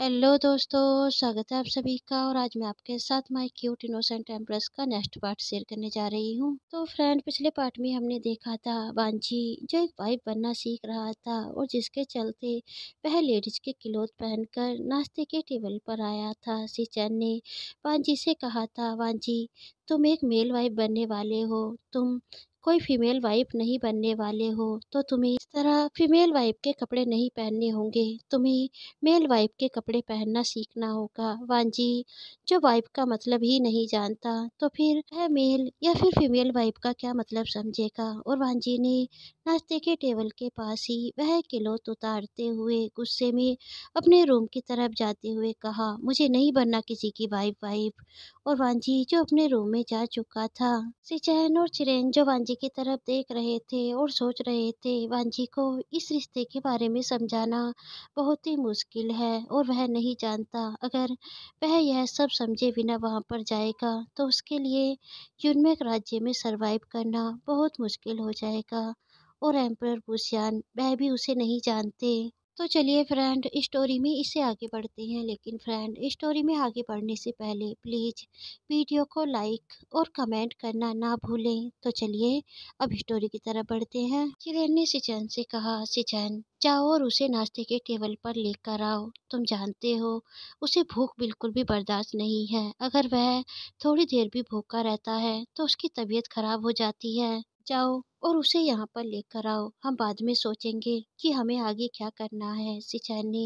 hello दोस्तों स्वागत है आप सभी का और आज मैं आपके साथ माय क्यूट इनोसेंट एम्प्रेस का नेक्स्ट पार्ट शेयर करने जा रही हूँ तो फ्रेंड पिछले पार्ट में हमने देखा था बांझी जो एक वाइफ बनना सीख रहा था और जिसके चलते वह लेडीज के क्लोथ पहनकर नाश्ते के टेबल पर आया था सिचैन ने बांझी से कहा था बांझी तुम एक मेल वाइफ बनने वाले हो तुम कोई फीमेल वाइफ नहीं बनने वाले हो तो तुम्हें इस तरह फीमेल वाइफ के कपड़े नहीं पहनने होंगे तुम्हें मेल वाइफ के कपड़े पहनना सीखना होगा वांजी जो वाइफ का मतलब ही नहीं जानता तो फिर वह मेल या फिर फीमेल वाइफ का क्या मतलब समझेगा और वांजी ने नाश्ते के टेबल के पास ही वह किलोत उतारते हुए गुस्से में अपने रूम की तरफ जाते हुए कहा मुझे नहीं बनना किसी की वाइफ वाइफ और वांझी जो अपने रूम में जा चुका था सिचैन और चिरेन जो वांझी की तरफ देख रहे थे और सोच रहे थे वांझी को इस रिश्ते के बारे में समझाना बहुत ही मुश्किल है और वह नहीं जानता अगर वह यह सब समझे बिना वहाँ पर जाएगा तो उसके लिए यूनमेक राज्य में सर्वाइव करना बहुत मुश्किल हो जाएगा और एम्पर पुसियान वह भी उसे नहीं जानते तो चलिए फ्रेंड स्टोरी में इसे आगे बढ़ते हैं लेकिन फ्रेंड स्टोरी में आगे बढ़ने से पहले प्लीज़ वीडियो को लाइक और कमेंट करना ना भूलें तो चलिए अब स्टोरी की तरफ बढ़ते हैं किरण ने सिचैन से कहा सिचैन जाओ और उसे नाश्ते के टेबल पर लेकर आओ तुम जानते हो उसे भूख बिल्कुल भी बर्दाश्त नहीं है अगर वह थोड़ी देर भी भूखा रहता है तो उसकी तबीयत खराब हो जाती है जाओ और उसे यहाँ पर लेकर आओ हम बाद में सोचेंगे कि हमें आगे क्या करना है सिचैन ने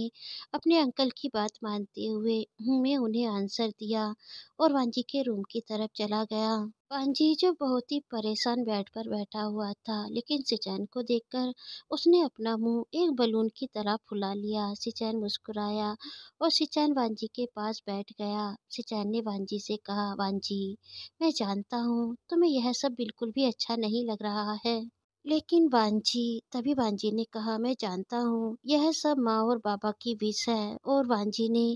अपने अंकल की बात मानते हुए मैं उन्हें आंसर दिया और वांजी के रूम की तरफ चला गया जो बहुत ही परेशान बेड पर बैठा हुआ था लेकिन सिचैन को देखकर उसने अपना मुंह एक बलून की तरह फुला लिया सिचैन मुस्कुराया और सिचैन वांजी के पास बैठ गया सिचैन ने वांजी से कहा वांजी मैं जानता हूँ तुम्हें यह सब बिल्कुल भी अच्छा नहीं लग रहा है लेकिन वांझी तभी वांझी ने कहा मैं जानता हूँ यह सब माँ और बाबा की विश है और वांझी ने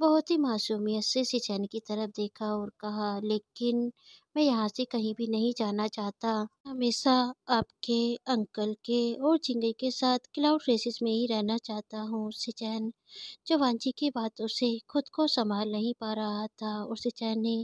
बहुत ही मासूमियत से सिचैन की तरफ देखा और कहा लेकिन मैं यहाँ से कहीं भी नहीं जाना चाहता हमेशा आपके अंकल के और चिंगे के साथ क्लाउड रेसिस में ही रहना चाहता हूँ सिचैन जो वांझी की बातों से खुद को संभाल नहीं पा रहा था और सिचैन ने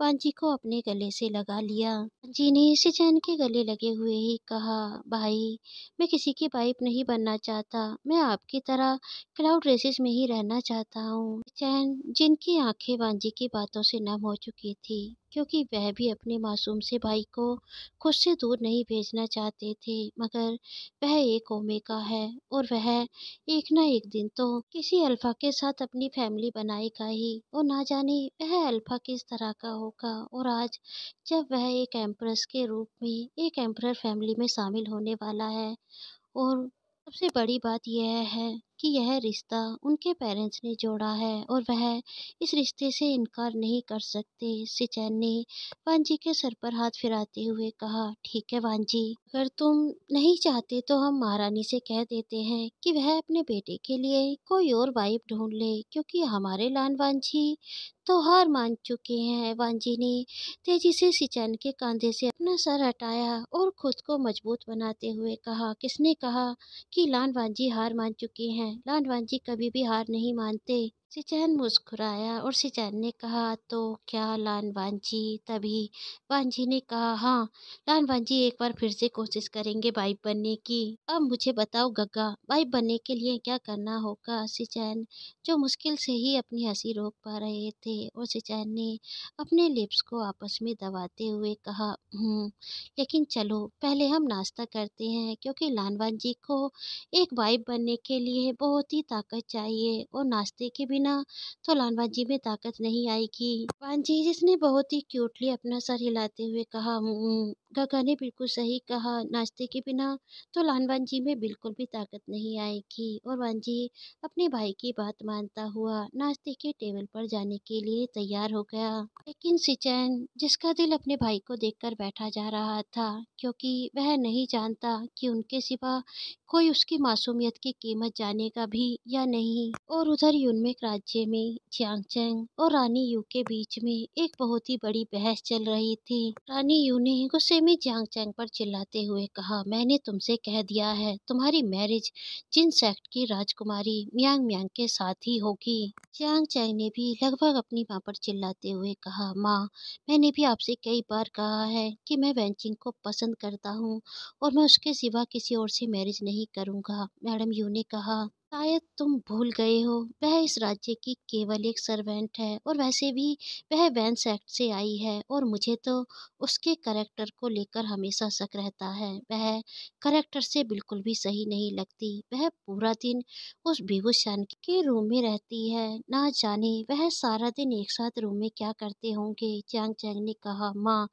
वांझी को अपने गले से लगा लिया वांझी ने सिचैन के गले लगे हुए ही कहा भाई मैं किसी की पाइप नहीं बनना चाहता मैं आपकी तरह क्लाउड रेसिस में ही रहना चाहता हूँ सिचैन जिनकी आंखें वांझी की बातों से नम हो चुकी थी क्योंकि वह भी अपने मासूम से भाई को खुद से दूर नहीं भेजना चाहते थे मगर वह एक ओमे का है और वह एक ना एक दिन तो किसी अल्फा के साथ अपनी फैमिली बनाएगा ही और ना जाने वह अल्फा किस तरह का होगा और आज जब वह एक एम्प्रेस के रूप में एक एम्प्रर फैमिली में शामिल होने वाला है और सबसे बड़ी बात यह है कि यह रिश्ता उनके पेरेंट्स ने जोड़ा है और वह इस रिश्ते से इनकार नहीं कर सकते सिचैन ने वानजी के सर पर हाथ फिराते हुए कहा ठीक है वानजी अगर तुम नहीं चाहते तो हम महारानी से कह देते हैं कि वह अपने बेटे के लिए कोई और वाइफ ढूंढ ले क्योंकि हमारे लान वांझी तो हार मान चुके हैं जी ने तेजी से सिचैन के कंधे से अपना सर हटाया और खुद को मजबूत बनाते हुए कहा किसने कहा कि लान जी हार मान चुके हैं लान जी कभी भी हार नहीं मानते सिचैन मुस्कुराया और सिचैन ने कहा तो क्या लान वांझी तभी वांझी ने कहा हाँ लान वांझी एक बार फिर से कोशिश करेंगे बाइक बनने की अब मुझे बताओ गग्गा बाइक बनने के लिए क्या करना होगा सिचैन जो मुश्किल से ही अपनी हंसी रोक पा रहे थे और सिचैन ने अपने लिप्स को आपस में दबाते हुए कहा हम्म, लेकिन चलो पहले हम नाश्ता करते हैं क्योंकि लान वांझी को एक बाइक बनने के लिए बहुत ही ताकत चाहिए और नाश्ते के बिना ना तो लालवा जी में ताकत नहीं आएगी वानजी जिसने बहुत ही क्यूटली अपना सर हिलाते हुए कहा हम्म, काका ने बिल्कुल सही कहा नाश्ते के बिना तो लालवान जी में बिल्कुल भी ताकत नहीं आएगी और वानजी अपने भाई की बात मानता हुआ नाश्ते के टेबल पर जाने के लिए तैयार हो गया लेकिन सिचैन जिसका दिल अपने भाई को देखकर बैठा जा रहा था क्योंकि वह नहीं जानता कि उनके सिवा कोई उसकी मासूमियत की कीमत जानेगा भी या नहीं और उधर यूनमेक राज्य में चियांगचेंग और रानी यू के बीच में एक बहुत ही बड़ी बहस चल रही थी रानी यू ने गुस्से में जियांग चैंग पर चिल्लाते हुए कहा मैंने तुमसे कह दिया है तुम्हारी मैरिज जिन सेक्ट की राजकुमारी म्यांग म्यांग के साथ ही होगी जियांग चैंग ने भी लगभग अपनी माँ पर चिल्लाते हुए कहा माँ मैंने भी आपसे कई बार कहा है कि मैं वेंचिंग को पसंद करता हूँ और मैं उसके सिवा किसी और से मैरिज नहीं करूँगा मैडम यू ने कहा शायद तुम भूल गए हो वह इस राज्य की केवल एक सर्वेंट है और वैसे भी वह वैंस एक्ट से आई है और मुझे तो उसके करैक्टर को लेकर हमेशा शक रहता है वह करैक्टर से बिल्कुल भी सही नहीं लगती वह पूरा दिन उस बेगूसैन के रूम में रहती है ना जाने वह सारा दिन एक साथ रूम में क्या करते होंगे चैंग चैंग ने कहा माँ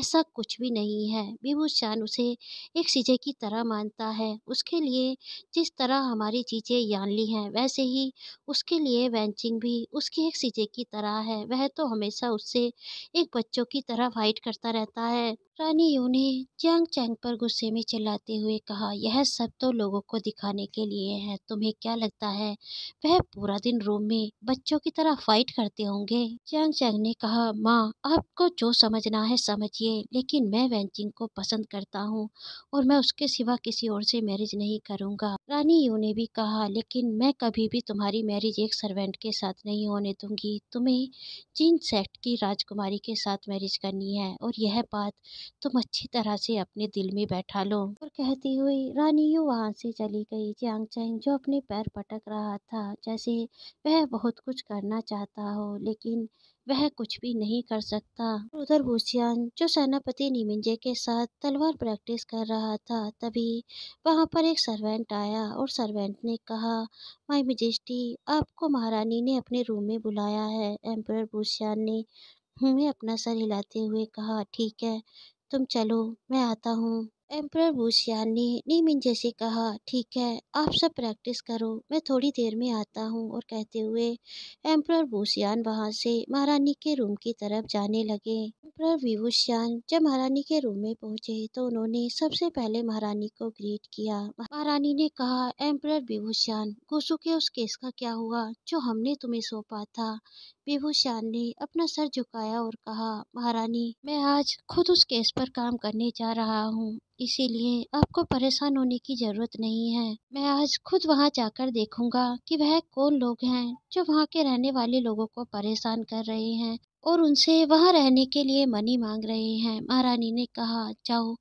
ऐसा कुछ भी नहीं है बेगूसैन उसे एक चीज़े की तरह मानता है उसके लिए जिस तरह हमारी चीज़ें यानली हैं वैसे ही उसके लिए वेंचिंग भी उसकी एक सीजे की तरह है वह तो हमेशा उससे एक बच्चों की तरह फाइट करता रहता है रानी यू ने जंग चैंग पर गुस्से में चिल्लाते हुए कहा यह सब तो लोगों को दिखाने के लिए है तुम्हें क्या लगता है वह पूरा दिन रूम में बच्चों की तरह फाइट करते होंगे जंग चैंग ने कहा माँ आपको जो समझना है समझिए लेकिन मैं वेंचिंग को पसंद करता हूँ और मैं उसके सिवा किसी और से मैरिज नहीं करूँगा रानी यू ने भी कहा लेकिन मैं कभी भी तुम्हारी मैरिज एक सर्वेंट के साथ नहीं होने दूंगी तुम्हें चीन सेक्ट की राजकुमारी के साथ मैरिज करनी है और यह बात तुम अच्छी तरह से अपने दिल में बैठा लो और कहती हुई रानी यू वहाँ से चली गई जियांग चैंग जो अपने पैर पटक रहा था जैसे वह बहुत कुछ करना चाहता हो लेकिन वह कुछ भी नहीं कर सकता उधर भूसियान जो सेनापति निमिंजे के साथ तलवार प्रैक्टिस कर रहा था तभी वहाँ पर एक सर्वेंट आया और सर्वेंट ने कहा माई मजिस्टी आपको महारानी ने अपने रूम में बुलाया है एम्पर भूसियान ने हमें अपना सर हिलाते हुए कहा ठीक है तुम चलो मैं आता हूँ एम्प्रायर बूसियान ने नीमिन जैसे कहा ठीक है आप सब प्रैक्टिस करो मैं थोड़ी देर में आता हूँ और कहते हुए एम्प्रायर बूसियान वहाँ से महारानी के रूम की तरफ जाने लगे एम्प्रायर विभूषियान जब महारानी के रूम में पहुँचे तो उन्होंने सबसे पहले महारानी को ग्रीट किया महारानी ने कहा एम्प्रायर विभूषियान गोसू के उस केस का क्या हुआ जो हमने तुम्हें सौंपा था विभूषण ने अपना सर झुकाया और कहा महारानी मैं आज खुद उस केस पर काम करने जा रहा हूँ इसीलिए आपको परेशान होने की ज़रूरत नहीं है मैं आज खुद वहाँ जाकर देखूंगा कि वह कौन लोग हैं जो वहाँ के रहने वाले लोगों को परेशान कर रहे हैं और उनसे वहाँ रहने के लिए मनी मांग रहे हैं महारानी ने कहा जाओ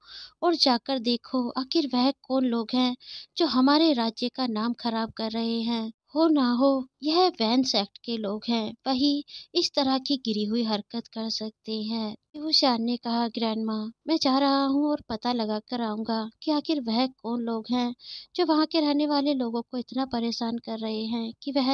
और जाकर देखो आखिर वह कौन लोग हैं जो हमारे राज्य का नाम खराब कर रहे हैं हो ना हो यह वैन सेक्ट के लोग हैं वही इस तरह की गिरी हुई हरकत कर सकते हैं हुशार ने कहा ग्रैंड माँ मैं जा रहा हूँ और पता लगा कर आऊँगा कि आखिर वह कौन लोग हैं जो वहाँ के रहने वाले लोगों को इतना परेशान कर रहे हैं कि वह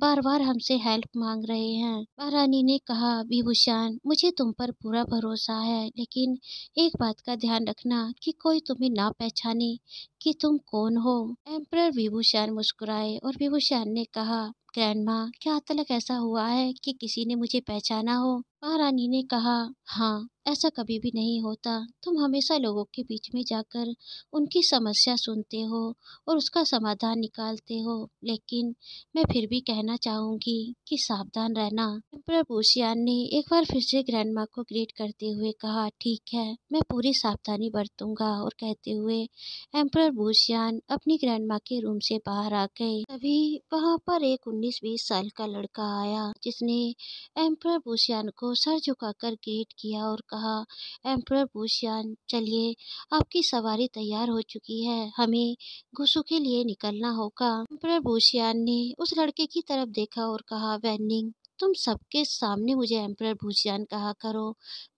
बार बार हमसे हेल्प मांग रहे हैं महारानी ने कहा विभूषण मुझे तुम पर पूरा भरोसा है लेकिन एक बात का ध्यान रखना कि कोई तुम्हें ना पहचाने कि तुम कौन हो एम्पर विभूषण मुस्कुराए और विभूषण ने कहा ग्रैंड माँ क्या तलक ऐसा हुआ है कि किसी ने मुझे पहचाना हो महारानी ने कहा हाँ ऐसा कभी भी नहीं होता तुम हमेशा लोगों के बीच में जाकर उनकी समस्या सुनते हो और उसका समाधान निकालते हो लेकिन मैं फिर भी कहना चाहूँगी कि सावधान रहना एम्पर बोशियान ने एक बार फिर से ग्रैंड माँ को ग्रेट करते हुए कहा ठीक है मैं पूरी सावधानी बरतूंगा और कहते हुए एम्पर बोशियान अपनी ग्रैंड माँ के रूम से बाहर आ गए तभी वहाँ पर एक उन्नीस बीस साल का लड़का आया जिसने एम्पर बोशियान को सर झुकाकर ग्रेट किया और कहा एम्प्रर बूशियान चलिए आपकी सवारी तैयार हो चुकी है हमें घुसू के लिए निकलना होगा एम्प्रर बूशियान ने उस लड़के की तरफ देखा और कहा वैनिंग तुम सबके सामने मुझे एम्प्रर भूसियान कहा करो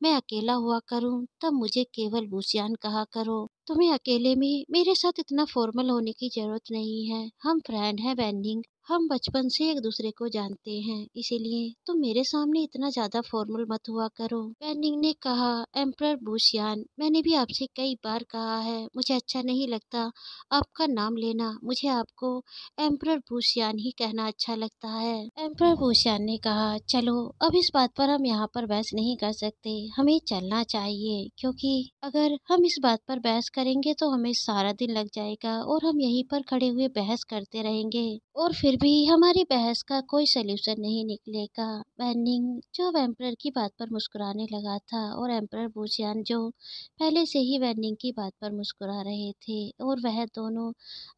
मैं अकेला हुआ करूं तब मुझे केवल भूसियान कहा करो तुम्हें अकेले में मेरे साथ इतना फॉर्मल होने की जरूरत नहीं है हम फ्रेंड हैं वैनिंग हम बचपन से एक दूसरे को जानते हैं इसीलिए तुम तो मेरे सामने इतना ज्यादा फॉर्मल मत हुआ करो पैनिंग ने कहा एम्प्रर बुशियान मैंने भी आपसे कई बार कहा है मुझे अच्छा नहीं लगता आपका नाम लेना मुझे आपको एम्प्रर बुशियान ही कहना अच्छा लगता है एम्प्रर बुशियान ने कहा चलो अब इस बात पर हम यहाँ पर बहस नहीं कर सकते हमें चलना चाहिए क्योंकि अगर हम इस बात पर बहस करेंगे तो हमें सारा दिन लग जाएगा और हम यहीं पर खड़े हुए बहस करते रहेंगे और फिर भी हमारी बहस का कोई सलूशन नहीं निकलेगा वैनिंग जो एम्प्रर की बात पर मुस्कुराने लगा था और एम्पर बुजियान जो पहले से ही वैनिंग की बात पर मुस्कुरा रहे थे और वह दोनों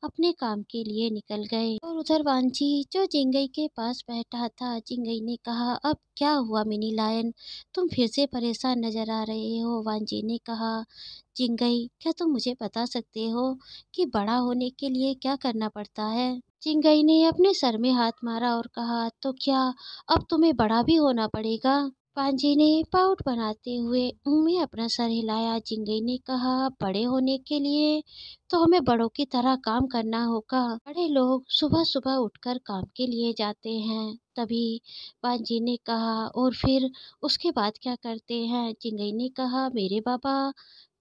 अपने काम के लिए निकल गए और उधर वांछी जो जिंगई के पास बैठा था जिंगई ने कहा अब क्या हुआ मिनी लायन तुम फिर से परेशान नजर आ रहे हो वांची ने कहा जिंगई क्या तुम मुझे बता सकते हो कि बड़ा होने के लिए क्या करना पड़ता है चिंगई ने अपने सर में हाथ मारा और कहा तो क्या अब तुम्हें बड़ा भी होना पड़ेगा पांजी ने पाउट बनाते हुए में अपना सर हिलाया चिंगई ने कहा बड़े होने के लिए तो हमें बड़ों की तरह काम करना होगा बड़े लोग सुबह सुबह उठकर काम के लिए जाते हैं तभी पांजी ने कहा और फिर उसके बाद क्या करते हैं चिंगई ने कहा मेरे बाबा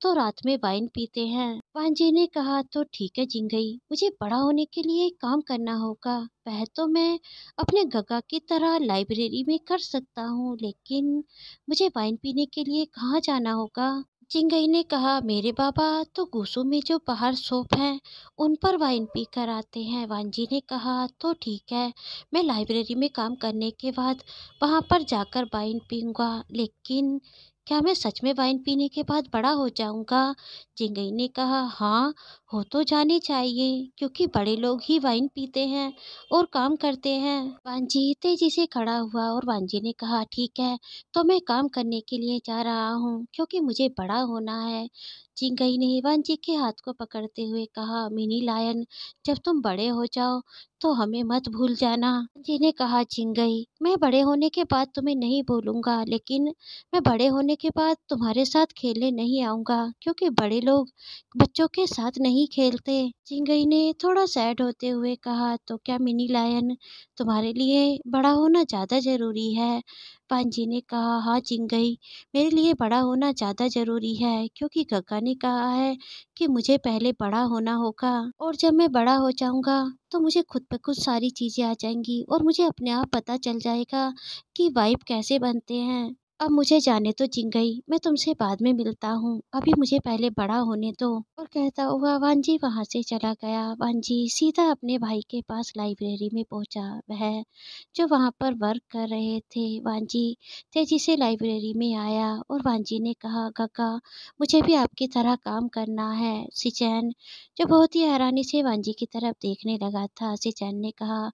तो रात में वाइन पीते हैं जी ने कहा तो ठीक है जिंगई मुझे बड़ा होने के लिए काम करना होगा वह तो मैं अपने गगा की तरह लाइब्रेरी में कर सकता हूँ लेकिन मुझे वाइन पीने के लिए कहाँ जाना होगा चिंगई ने कहा मेरे बाबा तो घूसो में जो बाहर सोप हैं उन पर वाइन पी कर आते हैं वानजी ने कहा तो ठीक है मैं लाइब्रेरी में काम करने के बाद वहाँ पर जाकर वाइन पीऊँगा लेकिन क्या मैं सच में वाइन पीने के बाद बड़ा हो जाऊंगा जिंगई ने कहा हाँ हो तो जाने चाहिए क्योंकि बड़े लोग ही वाइन पीते हैं और काम करते हैं वांझी तेजी से खड़ा हुआ और वांझी ने कहा ठीक है तो मैं काम करने के लिए जा रहा हूँ क्योंकि मुझे बड़ा होना है जिंगई ने वांझी के हाथ को पकड़ते हुए कहा मिनी लायन जब तुम बड़े हो जाओ तो हमें मत भूल जाना जी ने कहा चिंगई मैं बड़े होने के बाद तुम्हें नहीं भूलूंगा लेकिन मैं बड़े होने के बाद तुम्हारे साथ खेलने नहीं आऊँगा क्योंकि बड़े लोग बच्चों के साथ नहीं खेलते चिंगई ने थोड़ा सैड होते हुए कहा तो क्या मिनी लायन तुम्हारे लिए बड़ा होना ज़्यादा ज़रूरी है पांजी ने कहा हाँ चिंगई मेरे लिए बड़ा होना ज़्यादा ज़रूरी है क्योंकि गग्गा ने कहा है कि मुझे पहले बड़ा होना होगा और जब मैं बड़ा हो जाऊंगा तो मुझे खुद पे कुछ सारी चीज़ें आ जाएंगी और मुझे अपने आप पता चल जाएगा कि वाइव कैसे बनते हैं अब मुझे जाने तो गई मैं तुमसे बाद में मिलता हूँ अभी मुझे पहले बड़ा होने दो और कहता हुआ वांजी वहाँ से चला गया वांजी सीधा अपने भाई के पास लाइब्रेरी में पहुँचा वह जो वहाँ पर वर्क कर रहे थे वांजी तेजी से लाइब्रेरी में आया और वांजी ने कहा गगा मुझे भी आपकी तरह काम करना है सिचैन जो बहुत ही हैरानी से वांजी की तरफ देखने लगा था सिचैन ने कहा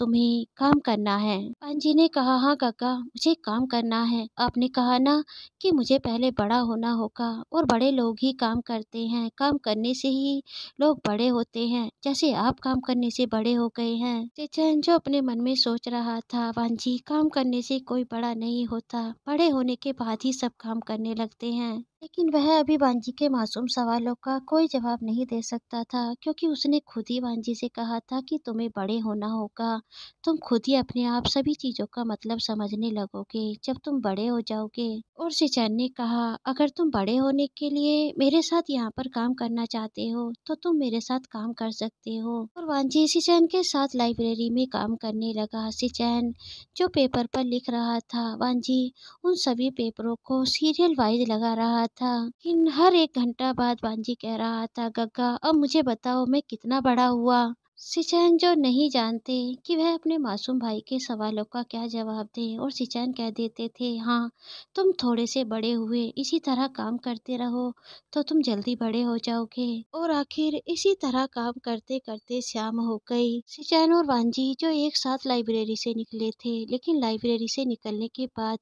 तुम्हें काम करना है पंजी ने कहा हाँ काका मुझे काम करना है आपने कहा ना कि मुझे पहले बड़ा होना होगा और बड़े लोग ही काम करते हैं काम करने से ही लोग बड़े होते हैं जैसे आप काम करने से बड़े हो गए हैं चेचन जो अपने मन में सोच रहा था पान काम करने से कोई बड़ा नहीं होता बड़े होने के बाद ही सब काम करने लगते हैं लेकिन वह अभी वांझी के मासूम सवालों का कोई जवाब नहीं दे सकता था क्योंकि उसने खुद ही वांझी से कहा था कि तुम्हें बड़े होना होगा तुम खुद ही अपने आप सभी चीज़ों का मतलब समझने लगोगे जब तुम बड़े हो जाओगे और सिचैन ने कहा अगर तुम बड़े होने के लिए मेरे साथ यहाँ पर काम करना चाहते हो तो तुम मेरे साथ काम कर सकते हो और वांझी सिचैन के साथ लाइब्रेरी में काम करने लगा सिचैन जो पेपर पर लिख रहा था वांझी उन सभी पेपरों को सीरियल वाइज लगा रहा था लेकिन हर एक घंटा बाद बांजी कह रहा था गग्गा अब मुझे बताओ मैं कितना बड़ा हुआ सिचैन जो नहीं जानते कि वह अपने मासूम भाई के सवालों का क्या जवाब दे और सिचैन कह देते थे हाँ तुम थोड़े से बड़े हुए इसी तरह काम करते रहो तो तुम जल्दी बड़े हो जाओगे और आखिर इसी तरह काम करते करते श्याम हो गई सिचैन और वांजी जो एक साथ लाइब्रेरी से निकले थे लेकिन लाइब्रेरी से निकलने के बाद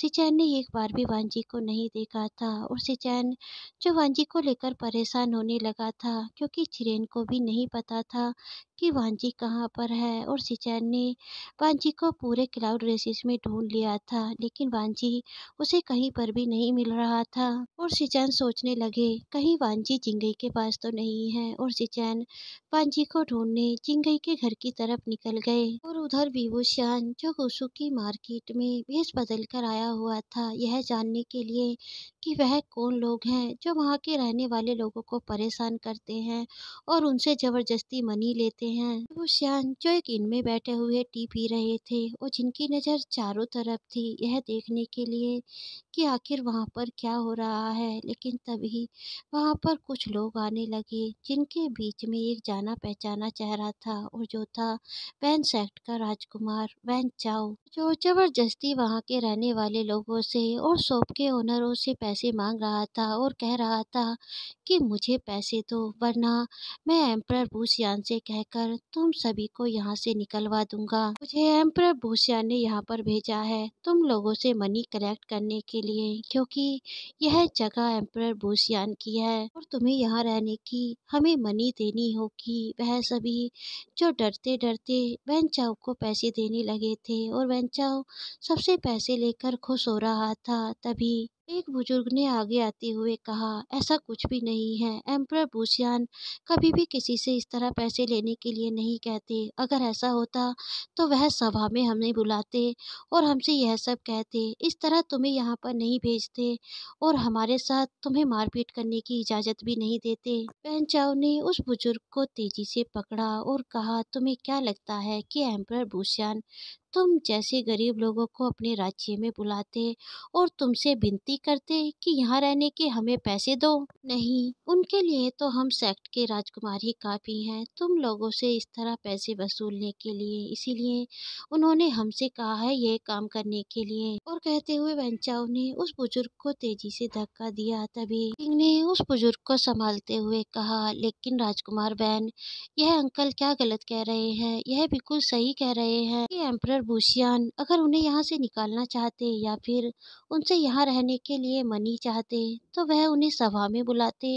सिचैन ने एक बार भी वांजी को नहीं देखा था और सिचैन जो वांजी को लेकर परेशान होने लगा था क्योंकि चिरेन को भी नहीं पता था कि वांजी कहाँ पर है और सिचैन ने वांजी को पूरे क्लाउड रेसिस में ढूंढ लिया था लेकिन वांजी उसे कहीं पर भी नहीं मिल रहा था और सिचैन सोचने लगे कहीं वांजी जिंगई के पास तो नहीं है और सिचैन वांजी को ढूंढने जिंगई के घर की तरफ निकल गए और उधर विभूषण जो गुसु की मार्केट में भेस बदल कर आया हुआ था यह जानने के लिए कि वह कौन लोग हैं जो वहाँ के रहने वाले लोगों को परेशान करते हैं और उनसे ज़बरदस्ती मनी ले देते हैं वो श्यान जो एक इनमें बैठे हुए टी पी रहे थे और जिनकी नज़र चारों तरफ थी यह देखने के लिए कि आखिर वहाँ पर क्या हो रहा है लेकिन तभी वहाँ पर कुछ लोग आने लगे जिनके बीच में एक जाना पहचाना चेहरा था और जो था वैन सेक्ट का राजकुमार वैन चाओ जो जबरदस्ती वहाँ के रहने वाले लोगों से और शॉप के ओनरों से पैसे मांग रहा था और कह रहा था कि मुझे पैसे दो वरना मैं एम्प्रर भूसियान से कहकर तुम सभी को यहाँ से निकलवा दूंगा मुझे एम्प्रर भूसियान ने यहाँ पर भेजा है तुम लोगों से मनी कलेक्ट करने के लिए क्योंकि यह जगह एम्प्रर भूसियान की है और तुम्हें यहाँ रहने की हमें मनी देनी होगी वह सभी जो डरते डरते वैन चाव को पैसे देने लगे थे और वैन चाव सबसे पैसे लेकर खुश हो रहा था तभी एक बुजुर्ग ने आगे आते हुए कहा ऐसा कुछ भी नहीं है एम्प्रर बूसियान कभी भी किसी से इस तरह पैसे लेने के लिए नहीं कहते अगर ऐसा होता तो वह सभा में हमें बुलाते और हमसे यह सब कहते इस तरह तुम्हें यहाँ पर नहीं भेजते और हमारे साथ तुम्हें मारपीट करने की इजाज़त भी नहीं देते पहचाओ ने उस बुजुर्ग को तेजी से पकड़ा और कहा तुम्हें क्या लगता है कि एम्प्रर बूसियान तुम जैसे गरीब लोगों को अपने राज्य में बुलाते और तुमसे विनती करते कि यहाँ रहने के हमें पैसे दो नहीं उनके लिए तो हम सेक्ट के राजकुमार ही काफ़ी हैं तुम लोगों से इस तरह पैसे वसूलने के लिए इसीलिए उन्होंने हमसे कहा है ये काम करने के लिए और कहते हुए वेंचाओ ने उस बुजुर्ग को तेजी से धक्का दिया तभी किंग ने उस बुजुर्ग को संभालते हुए कहा लेकिन राजकुमार बहन यह अंकल क्या गलत कह रहे हैं यह बिल्कुल सही कह रहे हैं कि एम्पर तरबूसियान अगर उन्हें यहाँ से निकालना चाहते या फिर उनसे यहाँ रहने के लिए मनी चाहते तो वह उन्हें सभा में बुलाते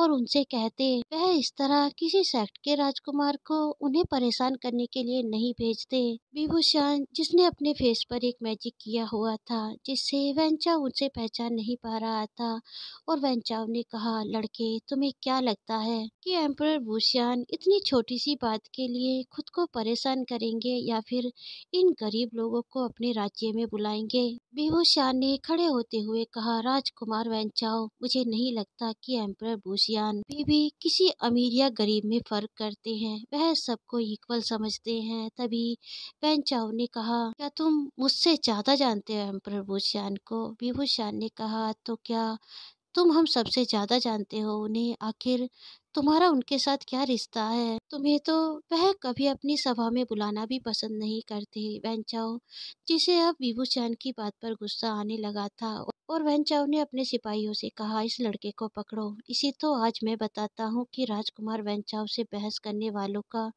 और उनसे कहते वह इस तरह किसी सेक्ट के राजकुमार को उन्हें परेशान करने के लिए नहीं भेजते विभूषण जिसने अपने फेस पर एक मैजिक किया हुआ था जिससे वैंचाव उनसे पहचान नहीं पा रहा था और वैंचाव ने कहा लड़के तुम्हें क्या लगता है कि एम्पर भूषण इतनी छोटी सी बात के लिए खुद को परेशान करेंगे या फिर इन गरीब लोगों को अपने राज्य में बुलाएंगे शाह ने खड़े होते हुए कहा राजकुमार वैंचाओ मुझे नहीं लगता कि एम्पर बुशियान बीबी किसी अमीर या गरीब में फर्क करते हैं वह सबको इक्वल समझते हैं तभी वैंचाओ ने कहा क्या तुम मुझसे ज्यादा जानते हो एम्पर बुशियान को शाह ने कहा तो क्या तुम हम सबसे ज़्यादा जानते हो उन्हें आखिर तुम्हारा उनके साथ क्या रिश्ता है तुम्हें तो वह कभी अपनी सभा में बुलाना भी पसंद नहीं करते वेंचाओ जिसे अब विभू की बात पर गुस्सा आने लगा था और वेंचाओ ने अपने सिपाहियों से कहा इस लड़के को पकड़ो इसी तो आज मैं बताता हूँ कि राजकुमार वेंचाओ से बहस करने वालों का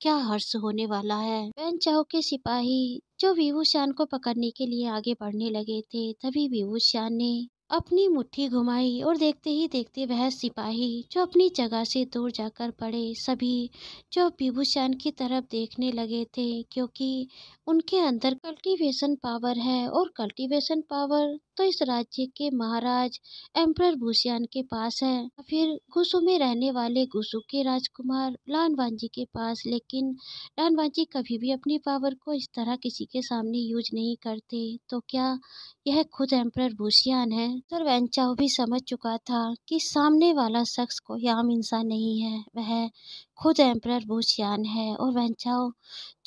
क्या हर्ष होने वाला है वेंचाओ के सिपाही जो विभू को पकड़ने के लिए आगे बढ़ने लगे थे तभी विभू श्यान ने अपनी मुट्ठी घुमाई और देखते ही देखते वह सिपाही जो अपनी जगह से दूर जाकर पड़े सभी जो विभूषण की तरफ देखने लगे थे क्योंकि उनके अंदर कल्टीवेशन पावर है और कल्टीवेशन पावर तो इस राज्य के महाराज एम्प्रर भूषण के पास है फिर घुसु में रहने वाले घुसु के राजकुमार लानवान जी के पास लेकिन लानवान जी कभी भी अपनी पावर को इस तरह किसी के सामने यूज नहीं करते तो क्या यह खुद एम्प्रर बूशियान है सर वेंचाओ भी समझ चुका था कि सामने वाला शख्स कोई आम इंसान नहीं है वह खुद एम्प्रर बूशियान है और वेंचाओ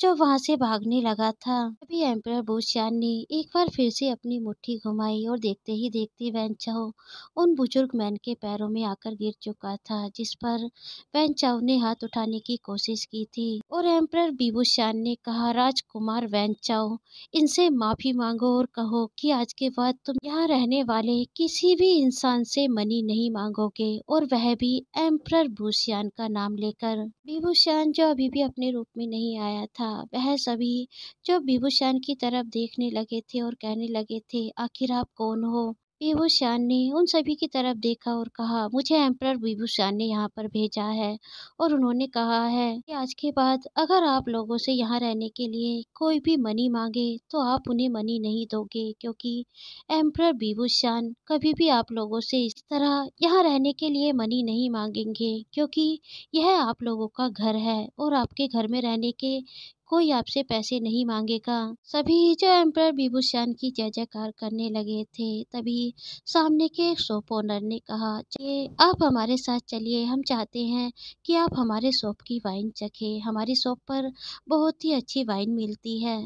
जो वहाँ से भागने लगा था अभी एम्प्रर बूशियान ने एक बार फिर से अपनी मुट्ठी घुमाई और देखते ही देखते वेंचाओ उन बुजुर्ग मैन के पैरों में आकर गिर चुका था जिस पर वेंचाओ ने हाथ उठाने की कोशिश की थी और एम्प्रर बीबूशियान ने कहा राजकुमार वेंचाओ इनसे माफ़ी मांगो और कहो कि आज के बाद तुम यहाँ रहने वाले किसी भी इंसान से मनी नहीं मांगोगे और वह भी एम्प्रर बूशियान का नाम लेकर पर विभूषण जो अभी भी अपने रूप में नहीं आया था वह सभी जो विभूषण की तरफ देखने लगे थे और कहने लगे थे आखिर आप कौन हो विभूषण ने उन सभी की तरफ देखा और कहा मुझे एम्प्रर विभूषण ने यहाँ पर भेजा है और उन्होंने कहा है कि आज के बाद अगर आप लोगों से यहाँ रहने के लिए कोई भी मनी मांगे तो आप उन्हें मनी नहीं दोगे क्योंकि एम्प्रर विभूषण कभी भी आप लोगों से इस तरह यहाँ रहने के लिए मनी नहीं मांगेंगे क्योंकि यह आप लोगों का घर है और आपके घर में रहने के कोई आपसे पैसे नहीं मांगेगा सभी जय एम्पर विभूषण की जय जयकार करने लगे थे तभी सामने के एक शॉप ओनर ने कहा कि आप हमारे साथ चलिए हम चाहते हैं कि आप हमारे शॉप की वाइन चखे हमारी शॉप पर बहुत ही अच्छी वाइन मिलती है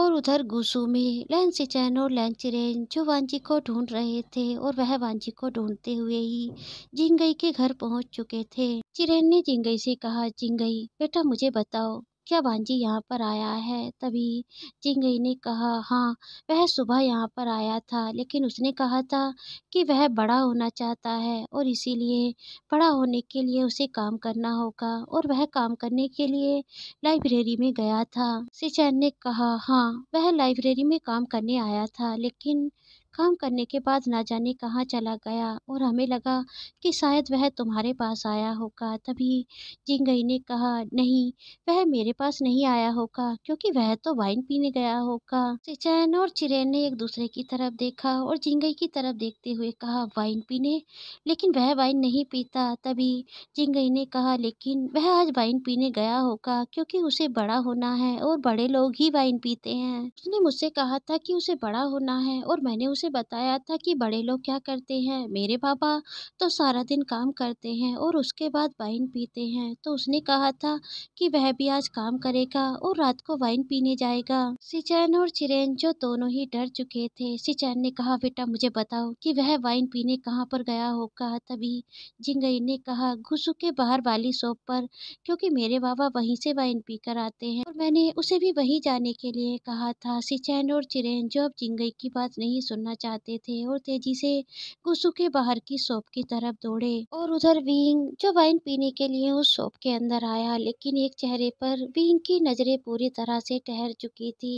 और उधर गुसू में लैंस चैन और लैंस चिरेन जो वांझी को ढूंढ रहे थे और वह वांझी को ढूंढते हुए ही जिंगई के घर पहुंच चुके थे चिरेन ने जिंगई से कहा जिंगई बेटा मुझे बताओ क्या भांजी यहाँ पर आया है तभी चिंगई ने कहा हाँ वह सुबह यहाँ पर आया था लेकिन उसने कहा था कि वह बड़ा होना चाहता है और इसीलिए बड़ा होने के लिए उसे काम करना होगा और वह काम करने के लिए लाइब्रेरी में गया था सिचैन ने कहा हाँ वह लाइब्रेरी में काम करने आया था लेकिन काम करने के बाद ना जाने कहाँ चला गया और हमें लगा कि शायद वह तुम्हारे पास आया होगा तभी जिंगई ने कहा नहीं वह मेरे पास नहीं आया होगा क्योंकि वह तो वाइन पीने गया होगा चैन और चिरेन ने एक दूसरे की तरफ देखा और जिंगई की तरफ देखते हुए कहा वाइन पीने लेकिन वह वाइन नहीं पीता तभी जिंगई ने कहा लेकिन वह आज वाइन पीने गया होगा क्योंकि उसे बड़ा होना है और बड़े लोग ही वाइन पीते हैं उसने मुझसे कहा था कि उसे बड़ा होना है और मैंने उसे से बताया था कि बड़े लोग क्या करते हैं मेरे पापा तो सारा दिन काम करते हैं और उसके बाद वाइन पीते हैं तो उसने कहा था कि वह भी आज काम करेगा और रात को वाइन पीने जाएगा सिचैन और चिरेन जो दोनों ही डर चुके थे सिचैन ने कहा बेटा मुझे बताओ कि वह वाइन पीने कहाँ पर गया होगा तभी जिंगई ने कहा घुसू के बाहर वाली शॉप पर क्योंकि मेरे बाबा वहीं से वाइन पी कर आते हैं और मैंने उसे भी वहीं जाने के लिए कहा था सिचैन और चिरेन जो अब जिंगई की बात नहीं सुनना चाहते थे और तेजी से गुस्सू के बाहर की शॉप की तरफ दौड़े और उधर विंग जो वाइन पीने के लिए उस शॉप के अंदर आया लेकिन एक चेहरे पर विंग की नजरे पूरी तरह से ठहर चुकी थी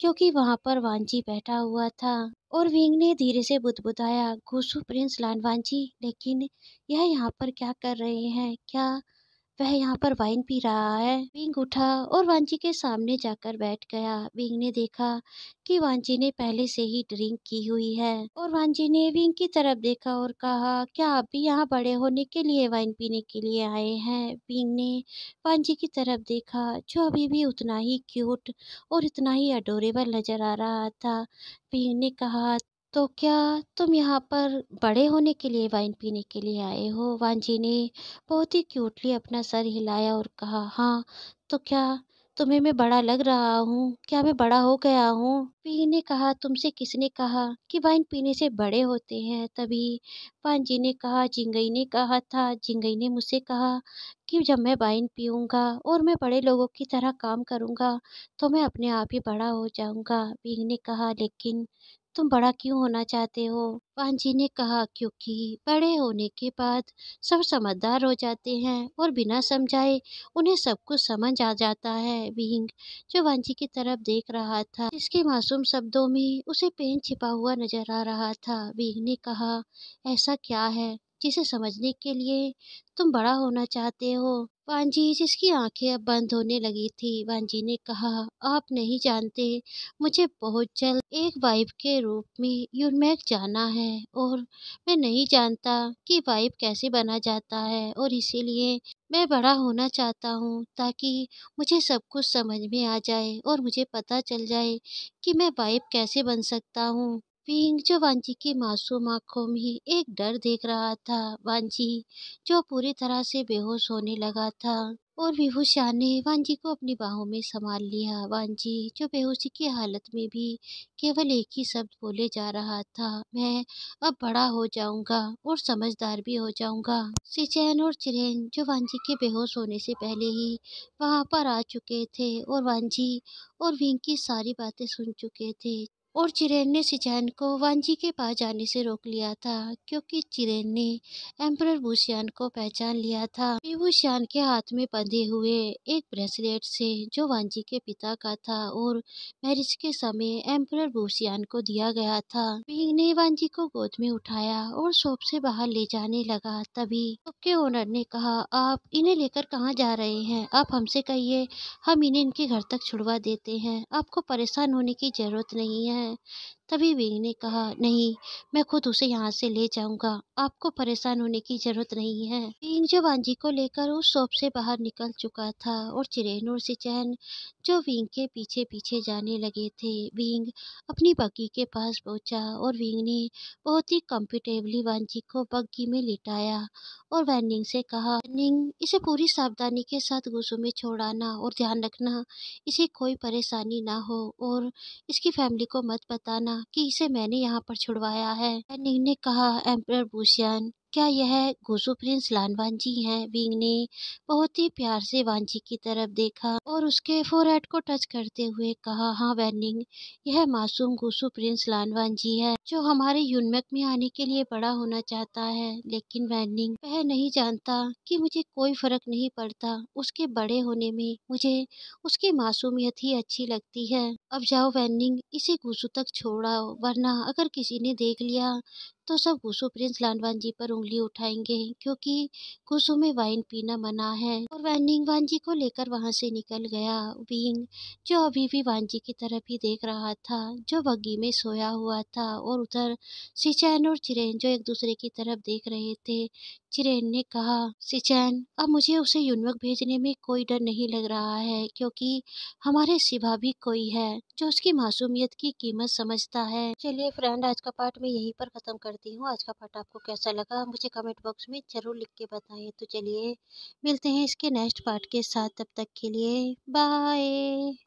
क्योंकि वहाँ पर वांची बैठा हुआ था और विंग ने धीरे से बुदबुदाया घुसू प्रिंस लानवांची लेकिन यह यहाँ पर क्या कर रहे हैं क्या वह यहाँ पर वाइन पी रहा है विंग उठा और वांची के सामने जाकर बैठ गया विंग ने देखा कि वांची ने पहले से ही ड्रिंक की हुई है और वांची ने विंग की तरफ देखा और कहा क्या आप भी यहाँ बड़े होने के लिए वाइन पीने के लिए आए हैं विंग ने वांची की तरफ देखा जो अभी भी उतना ही क्यूट और इतना ही अडोरेबल नजर आ रहा था विंग ने कहा तो क्या तुम यहाँ पर बड़े होने के लिए वाइन पीने के लिए आए हो वांझी ने बहुत ही क्यूटली अपना सर हिलाया और कहा हाँ तो क्या तुम्हें मैं बड़ा लग रहा हूँ क्या मैं बड़ा हो गया हूँ पी ने कहा तुमसे किसने कहा कि वाइन पीने से बड़े होते हैं तभी जी ने कहा जिंगई ने कहा था जिंगई ने मुझसे कहा कि जब मैं वाइन पीऊँगा और मैं बड़े लोगों की तरह काम करूँगा तो मैं अपने आप ही बड़ा हो जाऊँगा पी ने कहा लेकिन तुम बड़ा क्यों होना चाहते हो पांजी ने कहा क्योंकि बड़े होने के बाद सब समझदार हो जाते हैं और बिना समझाए उन्हें सब कुछ समझ आ जाता है विंग जो वांझी की तरफ देख रहा था इसके मासूम शब्दों में उसे पेन छिपा हुआ नजर आ रहा था विंग ने कहा ऐसा क्या है जिसे समझने के लिए तुम बड़ा होना चाहते हो वांझी जिसकी आंखें अब बंद होने लगी थी वांझी ने कहा आप नहीं जानते मुझे बहुत जल्द एक वाइफ के रूप में यूनमैक जाना है और मैं नहीं जानता कि वाइफ कैसे बना जाता है और इसीलिए मैं बड़ा होना चाहता हूँ ताकि मुझे सब कुछ समझ में आ जाए और मुझे पता चल जाए कि मैं वाइफ कैसे बन सकता हूँ फिर जो वांची की मासूम आंखों में एक डर देख रहा था वांची जो पूरी तरह से बेहोश होने लगा था और विभूषा ने वांजी को अपनी बाहों में संभाल लिया वांजी जो बेहोशी की हालत में भी केवल एक ही शब्द बोले जा रहा था मैं अब बड़ा हो जाऊंगा और समझदार भी हो जाऊंगा सिचैन और चिरेन जो वांजी के बेहोश होने से पहले ही वहां पर आ चुके थे और वांजी और विंग की सारी बातें सुन चुके थे और चिरेन ने सिचैन को वांजी के पास जाने से रोक लिया था क्योंकि चिरेन ने एम्पर भूषियान को पहचान लिया था विभूषियान के हाथ में बंधे हुए एक ब्रेसलेट से जो वांजी के पिता का था और मैरिज के समय एम्पर भूषियान को दिया गया था बिंग ने वांजी को गोद में उठाया और शॉप से बाहर ले जाने लगा तभी शॉप के ओनर ने कहा आप इन्हें लेकर कहाँ जा रहे हैं आप हमसे कहिए हम इन्हें इनके घर तक छुड़वा देते हैं आपको परेशान होने की जरूरत नहीं है 嗯。तभी वीर ने कहा नहीं मैं खुद उसे यहाँ से ले जाऊंगा आपको परेशान होने की जरूरत नहीं है वीर जो जी को लेकर उस शॉप से बाहर निकल चुका था और चिरेन और सिचैन जो विंग के पीछे पीछे जाने लगे थे विंग अपनी बग्गी के पास पहुंचा और विंग ने बहुत ही कम्फर्टेबली वांजी को बग्गी में लिटाया और वैनिंग से कहा वैनिंग इसे पूरी सावधानी के साथ गुस्सों में छोड़ाना और ध्यान रखना इसे कोई परेशानी ना हो और इसकी फैमिली को मत बताना कि इसे मैंने यहाँ पर छुड़वाया है एनिंग ने कहा एम्पर बुशियन क्या यह गोसो प्रिंस लालवान जी हैं विंग ने बहुत ही प्यार से वांझी की तरफ देखा और उसके फोरहेड को टच करते हुए कहा हाँ वैनिंग यह मासूम गोसो प्रिंस लालवान जी है जो हमारे यूनमेक में आने के लिए बड़ा होना चाहता है लेकिन वैनिंग वह नहीं जानता कि मुझे कोई फर्क नहीं पड़ता उसके बड़े होने में मुझे उसकी मासूमियत ही अच्छी लगती है अब जाओ वैनिंग इसे घुसू तक छोड़ाओ वरना अगर किसी ने देख लिया तो सब कुसुम प्रिंस लांडवान जी पर उंगली उठाएंगे क्योंकि कुसुम में वाइन पीना मना है और वानिंग वानजी को लेकर वहाँ से निकल गया विंग जो अभी भी वानजी की तरफ ही देख रहा था जो बग्गी में सोया हुआ था और उधर सिचैन और चिरेन जो एक दूसरे की तरफ देख रहे थे चिरेन ने कहा सिचैन अब मुझे उसे युनवक भेजने में कोई डर नहीं लग रहा है क्योंकि हमारे सिवा भी कोई है जो उसकी मासूमियत की कीमत समझता है चलिए फ्रेंड आज का पार्ट में यहीं पर ख़त्म कर करती हूँ आज का पार्ट आपको कैसा लगा मुझे कमेंट बॉक्स में ज़रूर लिख के बताएं तो चलिए मिलते हैं इसके नेक्स्ट पार्ट के साथ तब तक के लिए बाय